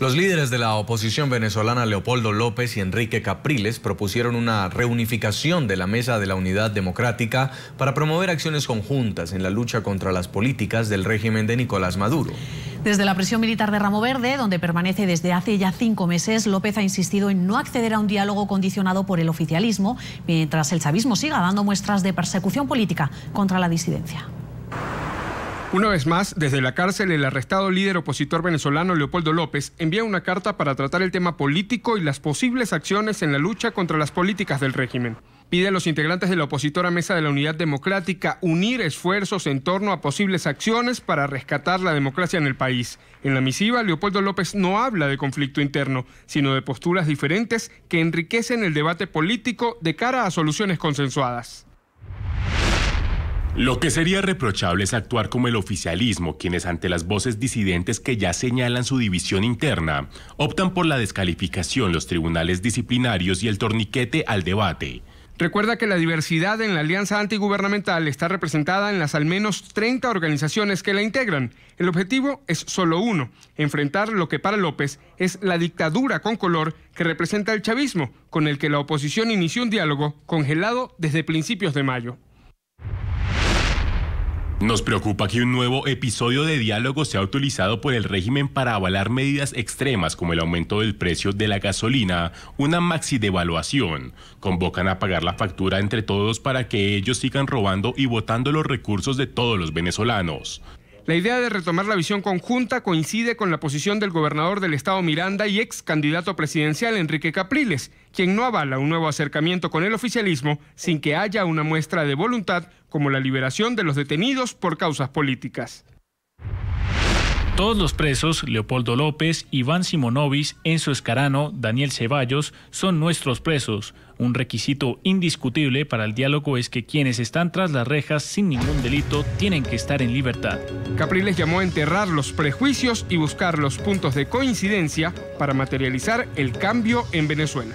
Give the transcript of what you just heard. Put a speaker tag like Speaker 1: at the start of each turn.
Speaker 1: Los líderes de la oposición venezolana Leopoldo López y Enrique Capriles propusieron una reunificación de la Mesa de la Unidad Democrática para promover acciones conjuntas en la lucha contra las políticas del régimen de Nicolás Maduro.
Speaker 2: Desde la prisión militar de Ramo Verde, donde permanece desde hace ya cinco meses, López ha insistido en no acceder a un diálogo condicionado por el oficialismo, mientras el chavismo siga dando muestras de persecución política contra la disidencia.
Speaker 1: Una vez más, desde la cárcel, el arrestado líder opositor venezolano Leopoldo López envía una carta para tratar el tema político y las posibles acciones en la lucha contra las políticas del régimen. Pide a los integrantes de la opositora Mesa de la Unidad Democrática unir esfuerzos en torno a posibles acciones para rescatar la democracia en el país. En la misiva, Leopoldo López no habla de conflicto interno, sino de posturas diferentes que enriquecen el debate político de cara a soluciones consensuadas. Lo que sería
Speaker 3: reprochable es actuar como el oficialismo, quienes ante las voces disidentes que ya señalan su división interna, optan por la descalificación, los tribunales disciplinarios y el torniquete al debate.
Speaker 1: Recuerda que la diversidad en la alianza antigubernamental está representada en las al menos 30 organizaciones que la integran. El objetivo es solo uno, enfrentar lo que para López es la dictadura con color que representa el chavismo, con el que la oposición inició un diálogo congelado desde principios de mayo.
Speaker 3: Nos preocupa que un nuevo episodio de diálogo sea utilizado por el régimen para avalar medidas extremas como el aumento del precio de la gasolina, una maxi devaluación. Convocan a pagar la factura entre todos para que ellos sigan robando y botando los recursos de
Speaker 1: todos los venezolanos. La idea de retomar la visión conjunta coincide con la posición del gobernador del estado Miranda y ex candidato presidencial Enrique Capriles, quien no avala un nuevo acercamiento con el oficialismo sin que haya una muestra de voluntad como la liberación de los detenidos por causas políticas.
Speaker 4: Todos los presos, Leopoldo López, Iván Simonovis, Enzo Escarano, Daniel Ceballos, son nuestros presos. Un requisito indiscutible para el diálogo es que quienes están tras las rejas sin ningún delito
Speaker 1: tienen que estar en libertad. Capriles llamó a enterrar los prejuicios y buscar los puntos de coincidencia para materializar el cambio en Venezuela.